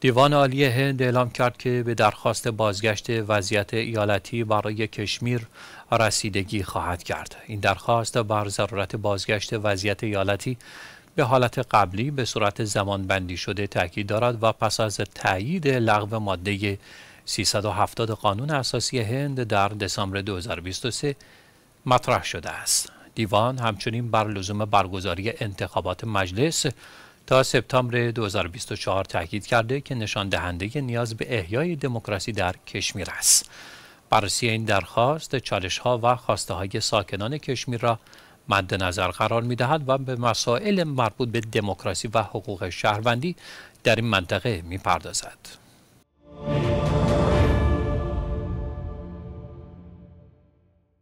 دیوان عالی هند اعلام کرد که به درخواست بازگشت وضعیت ایالتی برای کشمیر رسیدگی خواهد کرد. این درخواست بر ضرورت بازگشت وضعیت ایالتی به حالت قبلی به صورت زمانبندی شده تاکید دارد و پس از تایید لغو ماده 370 قانون اساسی هند در دسامبر 2023 مطرح شده است. دیوان همچنین بر لزوم برگزاری انتخابات مجلس تا سپتامبر 2024 تاکید کرده که نشان دهنده نیاز به احیای دموکراسی در کشمیر است. بررسی این درخواست چالش ها و خواسته های ساکنان کشمیر را مد نظر قرار می دهد و به مسائل مربوط به دموکراسی و حقوق شهروندی در این منطقه می پردازد.